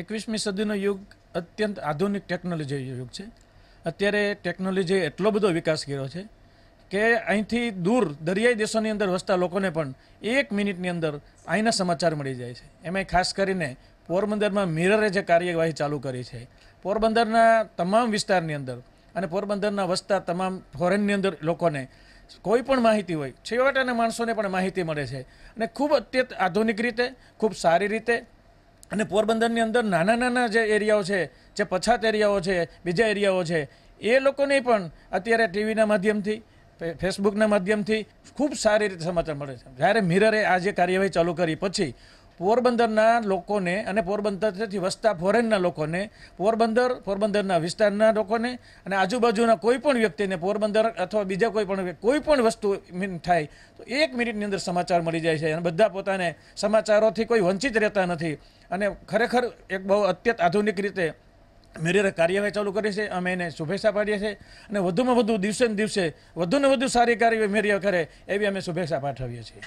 એકવીસમી સદીનો યુગ અત્યંત આધુનિક ટેકનોલોજી યુગ છે અત્યારે ટેકનોલોજીએ એટલો બધો વિકાસ કર્યો છે કે અહીંથી દૂર દરિયાઈ દેશોની અંદર વસતા લોકોને પણ એક મિનિટની અંદર અહીંના સમાચાર મળી જાય છે એમાં ખાસ કરીને પોરબંદરમાં મિરરે જે કાર્યવાહી ચાલુ કરી છે પોરબંદરના તમામ વિસ્તારની અંદર અને પોરબંદરના વસતા તમામ ફોરેનની અંદર લોકોને કોઈ પણ માહિતી હોય છેવટાના માણસોને પણ માહિતી મળે છે અને ખૂબ અત્યંત આધુનિક રીતે ખૂબ સારી રીતે અને પોરબંદરની અંદર નાના નાના જે એરિયાઓ છે જે પછાત એરિયાઓ છે બીજા એરિયાઓ છે એ લોકોને પણ અત્યારે ટીવીના માધ્યમથી ફેસબુકના માધ્યમથી ખૂબ સારી રીતે સમાચાર મળે છે જ્યારે મિરરે આ જે કાર્યવાહી ચાલુ કરી પછી પોરબંદરના લોકોને અને પોરબંદરથી વસતા ફોરેનના લોકોને પોરબંદર પોરબંદરના વિસ્તારના લોકોને અને આજુબાજુના કોઈ પણ વ્યક્તિને પોરબંદર અથવા બીજા કોઈ પણ કોઈ પણ વસ્તુ થાય તો એક મિનિટની અંદર સમાચાર મળી જાય છે અને બધા પોતાને સમાચારોથી કોઈ વંચિત રહેતા નથી અને ખરેખર એક બહુ અત્યંત આધુનિક રીતે મેરેરે કાર્યવાહી ચાલુ કરી છે અમે એને શુભેચ્છા પાઠવીએ છીએ અને વધુમાં વધુ દિવસે ને દિવસે વધુને વધુ સારી કાર્યવાહી મેરિયા કરે એવી અમે શુભેચ્છા પાઠવીએ છીએ